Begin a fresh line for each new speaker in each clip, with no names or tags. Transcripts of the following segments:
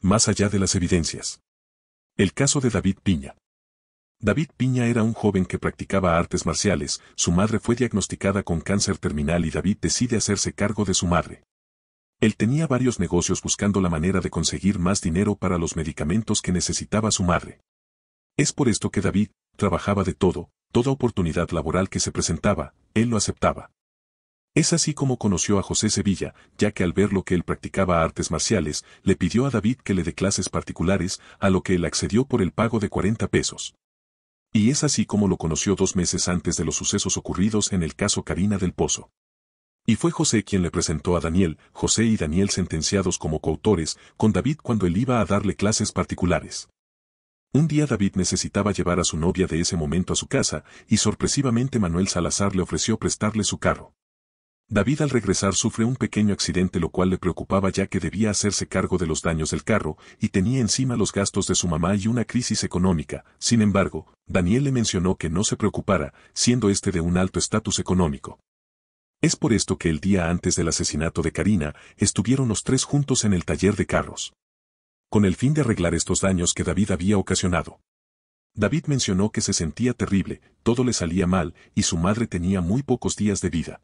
más allá de las evidencias. El caso de David Piña. David Piña era un joven que practicaba artes marciales, su madre fue diagnosticada con cáncer terminal y David decide hacerse cargo de su madre. Él tenía varios negocios buscando la manera de conseguir más dinero para los medicamentos que necesitaba su madre. Es por esto que David trabajaba de todo, toda oportunidad laboral que se presentaba, él lo aceptaba. Es así como conoció a José Sevilla, ya que al ver lo que él practicaba artes marciales, le pidió a David que le dé clases particulares, a lo que él accedió por el pago de 40 pesos. Y es así como lo conoció dos meses antes de los sucesos ocurridos en el caso Karina del Pozo. Y fue José quien le presentó a Daniel, José y Daniel sentenciados como coautores, con David cuando él iba a darle clases particulares. Un día David necesitaba llevar a su novia de ese momento a su casa, y sorpresivamente Manuel Salazar le ofreció prestarle su carro. David al regresar sufre un pequeño accidente lo cual le preocupaba ya que debía hacerse cargo de los daños del carro y tenía encima los gastos de su mamá y una crisis económica. Sin embargo, Daniel le mencionó que no se preocupara, siendo este de un alto estatus económico. Es por esto que el día antes del asesinato de Karina, estuvieron los tres juntos en el taller de carros. Con el fin de arreglar estos daños que David había ocasionado. David mencionó que se sentía terrible, todo le salía mal y su madre tenía muy pocos días de vida.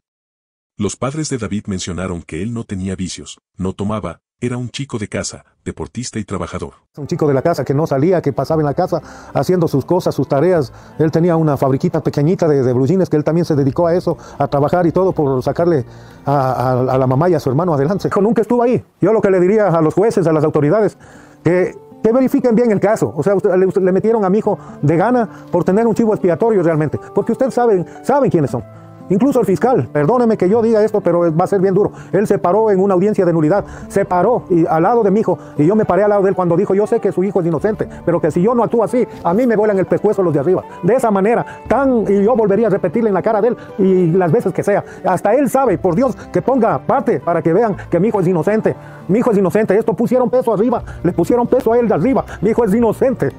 Los padres de David mencionaron que él no tenía vicios, no tomaba, era un chico de casa, deportista y trabajador. Un chico de la casa que no salía, que pasaba en la casa haciendo sus cosas, sus tareas. Él tenía una fabriquita pequeñita de, de que él también se dedicó a eso, a trabajar y todo por sacarle a, la mamá y a su hermano adelante. nunca estuvo ahí. Yo lo que le diría a los jueces, a las autoridades, que que verifiquen bien el caso. O sea, le, metieron a mi hijo de gana por tener un chivo expiatorio realmente. Porque ustedes saben, saben quiénes son incluso el fiscal, perdóneme que yo diga esto, pero va a ser bien duro. Él se paró en una audiencia de nulidad, se paró y, al lado de mi hijo, y yo me paré al lado de él cuando dijo, yo sé que su hijo es inocente, pero que si yo no actúo así, a mí me vuelan el pescuezo los de arriba. De esa manera, tan, y yo volvería a repetirle en la cara de él y las veces que sea. Hasta él sabe, por Dios, que ponga parte para que vean que mi hijo es inocente. Mi hijo es inocente, esto pusieron peso arriba, le pusieron peso a él de arriba, mi hijo es inocente.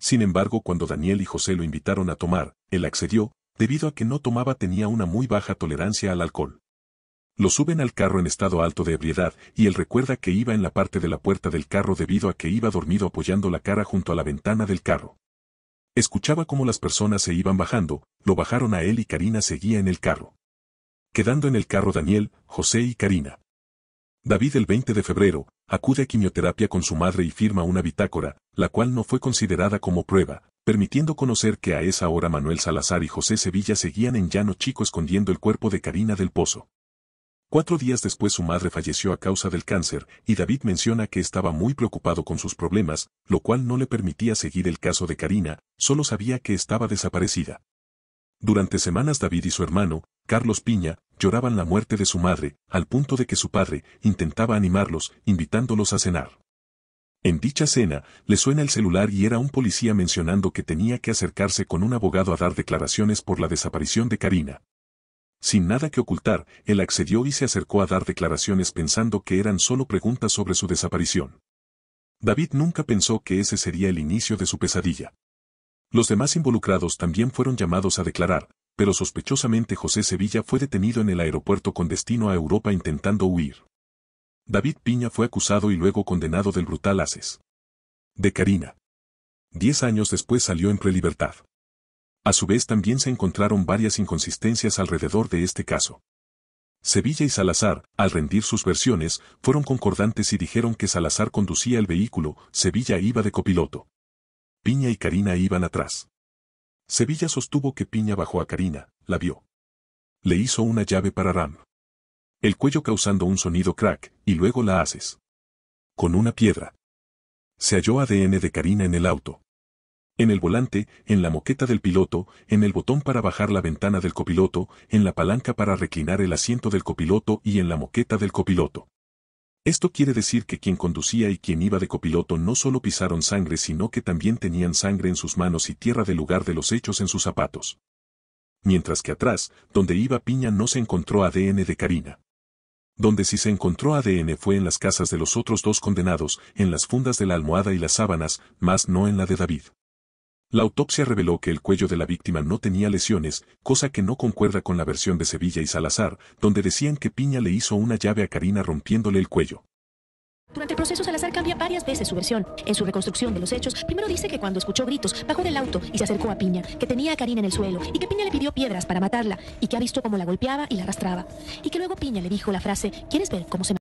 Sin embargo, cuando Daniel y José lo invitaron a tomar, él accedió, debido a que no tomaba tenía una muy baja tolerancia al alcohol. Lo suben al carro en estado alto de ebriedad y él recuerda que iba en la parte de la puerta del carro debido a que iba dormido apoyando la cara junto a la ventana del carro. Escuchaba cómo las personas se iban bajando, lo bajaron a él y Karina seguía en el carro. Quedando en el carro Daniel, José y Karina. David el 20 de febrero, acude a quimioterapia con su madre y firma una bitácora, la cual no fue considerada como prueba, permitiendo conocer que a esa hora Manuel Salazar y José Sevilla seguían en Llano Chico escondiendo el cuerpo de Karina del Pozo. Cuatro días después su madre falleció a causa del cáncer, y David menciona que estaba muy preocupado con sus problemas, lo cual no le permitía seguir el caso de Karina, solo sabía que estaba desaparecida. Durante semanas David y su hermano, Carlos Piña, lloraban la muerte de su madre, al punto de que su padre intentaba animarlos, invitándolos a cenar. En dicha cena, le suena el celular y era un policía mencionando que tenía que acercarse con un abogado a dar declaraciones por la desaparición de Karina. Sin nada que ocultar, él accedió y se acercó a dar declaraciones pensando que eran solo preguntas sobre su desaparición. David nunca pensó que ese sería el inicio de su pesadilla. Los demás involucrados también fueron llamados a declarar, pero sospechosamente José Sevilla fue detenido en el aeropuerto con destino a Europa intentando huir. David Piña fue acusado y luego condenado del brutal ases. De Karina. Diez años después salió en prelibertad. A su vez también se encontraron varias inconsistencias alrededor de este caso. Sevilla y Salazar, al rendir sus versiones, fueron concordantes y dijeron que Salazar conducía el vehículo, Sevilla iba de copiloto. Piña y Karina iban atrás. Sevilla sostuvo que Piña bajó a Karina, la vio. Le hizo una llave para Ram el cuello causando un sonido crack, y luego la haces. Con una piedra. Se halló ADN de Karina en el auto. En el volante, en la moqueta del piloto, en el botón para bajar la ventana del copiloto, en la palanca para reclinar el asiento del copiloto y en la moqueta del copiloto. Esto quiere decir que quien conducía y quien iba de copiloto no solo pisaron sangre sino que también tenían sangre en sus manos y tierra del lugar de los hechos en sus zapatos. Mientras que atrás, donde iba Piña no se encontró ADN de Karina donde si se encontró ADN fue en las casas de los otros dos condenados, en las fundas de la almohada y las sábanas, más no en la de David. La autopsia reveló que el cuello de la víctima no tenía lesiones, cosa que no concuerda con la versión de Sevilla y Salazar, donde decían que Piña le hizo una llave a Karina rompiéndole el cuello.
Durante el proceso, Salazar cambia varias veces su versión. En su reconstrucción de los hechos, primero dice que cuando escuchó gritos, bajó del auto y se acercó a Piña, que tenía a Karina en el suelo, y que Piña le pidió piedras para matarla, y que ha visto cómo la golpeaba y la arrastraba. Y que luego Piña le dijo la frase, ¿quieres ver cómo se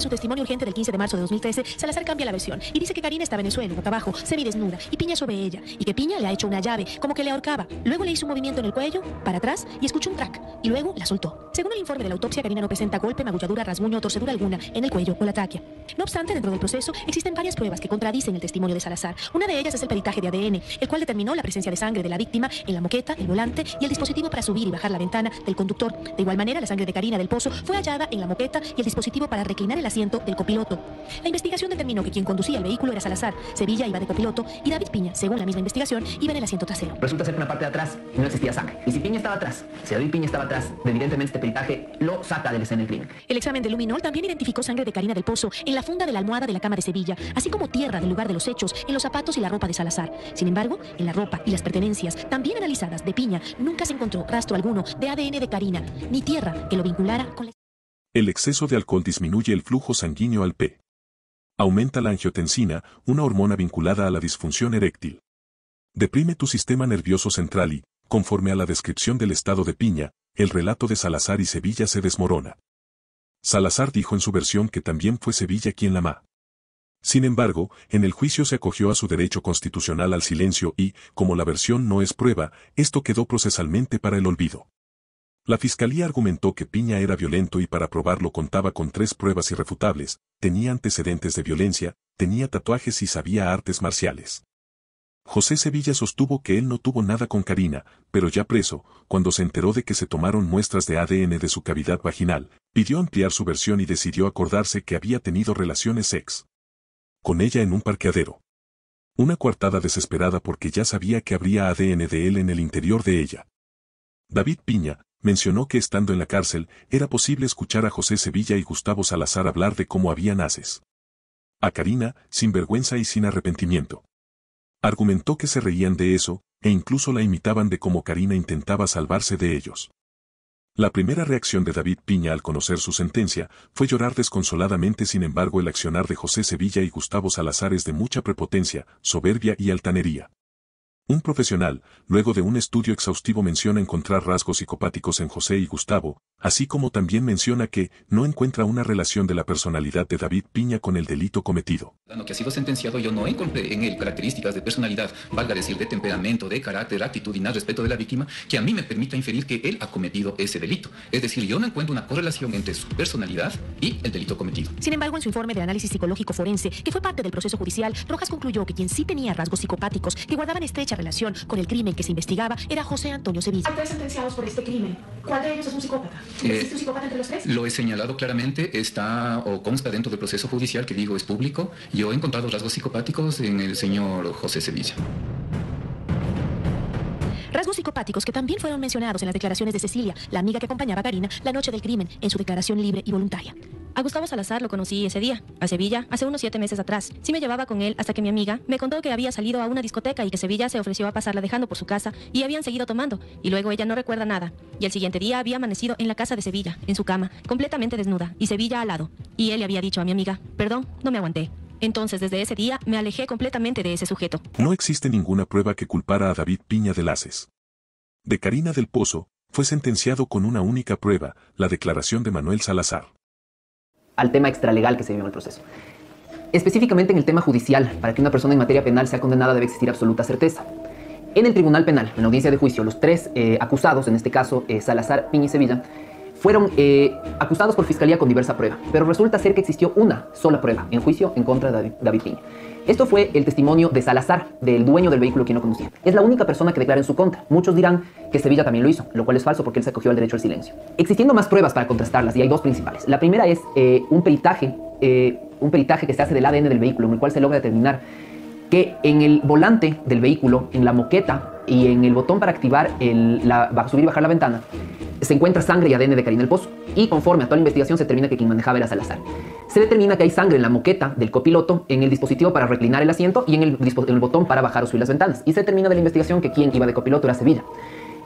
su testimonio urgente del 15 de marzo de 2013, Salazar cambia la versión y dice que Karina estaba en el suelo, boca abajo, semidesnuda, y Piña sobre ella, y que Piña le ha hecho una llave, como que le ahorcaba. Luego le hizo un movimiento en el cuello, para atrás, y escuchó un crack, y luego la soltó. Según el informe de la autopsia, Karina no presenta golpe, magulladura, rasguño o torcedura alguna en el cuello o la taquia. No obstante, dentro del proceso existen varias pruebas que contradicen el testimonio de Salazar. Una de ellas es el peritaje de ADN, el cual determinó la presencia de sangre de la víctima en la moqueta, el volante y el dispositivo para subir y bajar la ventana del conductor. De igual manera, la sangre de Karina del Pozo fue hallada en la moqueta y el dispositivo para reclinar el asiento del copiloto. La investigación determinó que quien conducía el vehículo era Salazar, Sevilla iba de copiloto y David Piña, según la misma investigación,
iba en el asiento trasero. Resulta ser que en parte de atrás no existía sangre. Y si Piña estaba atrás, si David Piña estaba atrás, evidentemente este peritaje lo saca del escenario del crimen.
El examen de luminol también identificó sangre de Karina del Pozo en la funda de la almohada de la cama de Sevilla, así como tierra del lugar de los hechos en los zapatos y la ropa de Salazar. Sin embargo, en la ropa y las pertenencias también analizadas de Piña nunca se encontró rastro alguno de ADN de Karina, ni tierra que lo vinculara con la...
El exceso de alcohol disminuye el flujo sanguíneo al P. Aumenta la angiotensina, una hormona vinculada a la disfunción eréctil. Deprime tu sistema nervioso central y, conforme a la descripción del estado de Piña, el relato de Salazar y Sevilla se desmorona. Salazar dijo en su versión que también fue Sevilla quien la ma. Sin embargo, en el juicio se acogió a su derecho constitucional al silencio y, como la versión no es prueba, esto quedó procesalmente para el olvido. La fiscalía argumentó que Piña era violento y para probarlo contaba con tres pruebas irrefutables, tenía antecedentes de violencia, tenía tatuajes y sabía artes marciales. José Sevilla sostuvo que él no tuvo nada con Karina, pero ya preso, cuando se enteró de que se tomaron muestras de ADN de su cavidad vaginal, pidió ampliar su versión y decidió acordarse que había tenido relaciones sex. Con ella en un parqueadero. Una coartada desesperada porque ya sabía que habría ADN de él en el interior de ella. David Piña, mencionó que estando en la cárcel, era posible escuchar a José Sevilla y Gustavo Salazar hablar de cómo habían naces A Karina, sin vergüenza y sin arrepentimiento. Argumentó que se reían de eso, e incluso la imitaban de cómo Karina intentaba salvarse de ellos. La primera reacción de David Piña al conocer su sentencia fue llorar desconsoladamente sin embargo el accionar de José Sevilla y Gustavo Salazar es de mucha prepotencia, soberbia y altanería. Un profesional, luego de un estudio exhaustivo menciona encontrar rasgos psicopáticos en José y Gustavo, así como también menciona que no encuentra una relación de la personalidad de David Piña con el delito cometido.
Lo que ha sido sentenciado yo no encontré en él características de personalidad, valga decir de temperamento, de carácter, actitud y nada respeto de la víctima, que a mí me permita inferir que él ha cometido ese delito. Es decir, yo no encuentro una correlación entre su personalidad y el delito cometido.
Sin embargo, en su informe de análisis psicológico forense, que fue parte del proceso judicial, Rojas concluyó que quien sí tenía rasgos psicopáticos que guardaban estrecha relación con el crimen que se investigaba era José Antonio Sevilla. Hay tres sentenciados por este crimen. ¿Cuál de ellos es un psicópata?
Eh, ¿Existe un psicópata entre los tres? Lo he señalado claramente, está o consta dentro del proceso judicial que digo es público. Yo he encontrado rasgos psicopáticos en el señor José Sevilla.
Rasgos psicopáticos que también fueron mencionados en las declaraciones de Cecilia, la amiga que acompañaba a Karina la noche del crimen, en su declaración libre y voluntaria. A Gustavo Salazar lo conocí ese día, a Sevilla, hace unos siete meses atrás. Sí me llevaba con él hasta que mi amiga me contó que había salido a una discoteca y que Sevilla se ofreció a pasarla dejando por su casa y habían seguido tomando, y luego ella no recuerda nada. Y el siguiente día había amanecido en la casa de Sevilla, en su cama, completamente desnuda, y Sevilla al lado. Y él le había dicho a mi amiga, perdón, no me aguanté. Entonces, desde ese día, me alejé completamente de ese sujeto.
No existe ninguna prueba que culpara a David Piña de Laces. De Karina del Pozo, fue sentenciado con una única prueba, la declaración de Manuel Salazar
al tema extralegal que se vive en el proceso. Específicamente en el tema judicial, para que una persona en materia penal sea condenada debe existir absoluta certeza. En el Tribunal Penal, en la audiencia de juicio, los tres eh, acusados, en este caso eh, Salazar, Piña y Sevilla, fueron eh, acusados por fiscalía con diversa prueba, pero resulta ser que existió una sola prueba en juicio en contra de David Piña. Esto fue el testimonio de Salazar, del dueño del vehículo que no conducía. Es la única persona que declara en su contra. Muchos dirán que Sevilla también lo hizo, lo cual es falso porque él se acogió al derecho al silencio. Existiendo más pruebas para contrastarlas, y hay dos principales. La primera es eh, un peritaje. Eh, un peritaje que se hace del ADN del vehículo, en el cual se logra determinar que en el volante del vehículo, en la moqueta y en el botón para activar el, la, subir y bajar la ventana, se encuentra sangre y ADN de Karina del Pozo. Y conforme a toda la investigación se determina que quien manejaba era Salazar. Se determina que hay sangre en la moqueta del copiloto, en el dispositivo para reclinar el asiento y en el, botón para bajar o subir las ventanas. Y se determina de la investigación que quien iba de copiloto era Sevilla.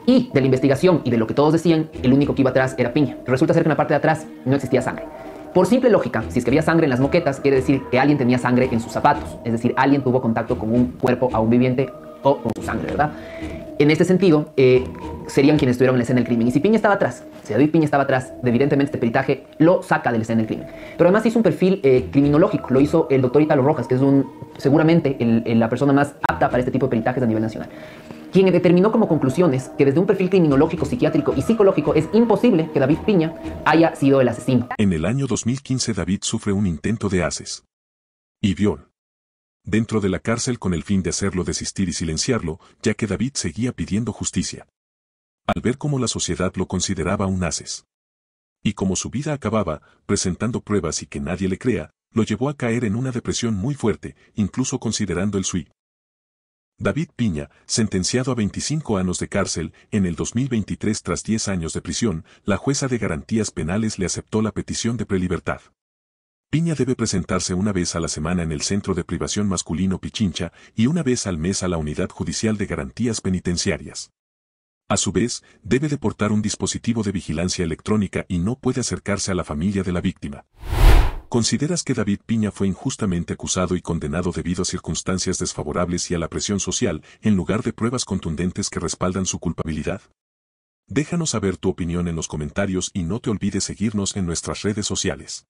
Y de la investigación y de lo que todos decían, el único que iba atrás era Piña. Resulta ser que en la parte de atrás no existía sangre. Por simple lógica, si es que había sangre en las moquetas, quiere decir que alguien tenía sangre en sus zapatos, es decir, alguien tuvo contacto con un cuerpo aún viviente o con su sangre, ¿verdad? En este sentido, eh, serían quienes estuvieron en la escena del crimen. Y si Piña estaba atrás, si David Piña estaba atrás, evidentemente este peritaje lo saca de la escena del crimen. Pero además hizo un perfil eh, criminológico, lo hizo el doctor Italo Rojas, que es un, seguramente la persona más apta para este tipo de peritajes a nivel nacional quien determinó como conclusiones que desde un perfil criminológico, psiquiátrico y psicológico es imposible
que David Piña haya sido el asesino. En el año 2015 David sufre un intento de haces y viol dentro de la cárcel con el fin de hacerlo desistir y silenciarlo, ya que David seguía pidiendo justicia. Al ver cómo la sociedad lo consideraba un ases. Y como su vida acababa, presentando pruebas y que nadie le crea, lo llevó a caer en una depresión muy fuerte, incluso considerando el suicidio. David Piña, sentenciado a 25 años de cárcel en el 2023 tras 10 años de prisión, la jueza de garantías penales le aceptó la petición de prelibertad. Piña debe presentarse una vez a la semana en el Centro de Privación Masculino Pichincha y una vez al mes a la Unidad Judicial de Garantías Penitenciarias. A su vez, debe deportar un dispositivo de vigilancia electrónica y no puede acercarse a la familia de la víctima. ¿Consideras que David Piña fue injustamente acusado y condenado debido a circunstancias desfavorables y a la presión social, en lugar de pruebas contundentes que respaldan su culpabilidad? Déjanos saber tu opinión en los comentarios y no te olvides seguirnos en nuestras redes sociales.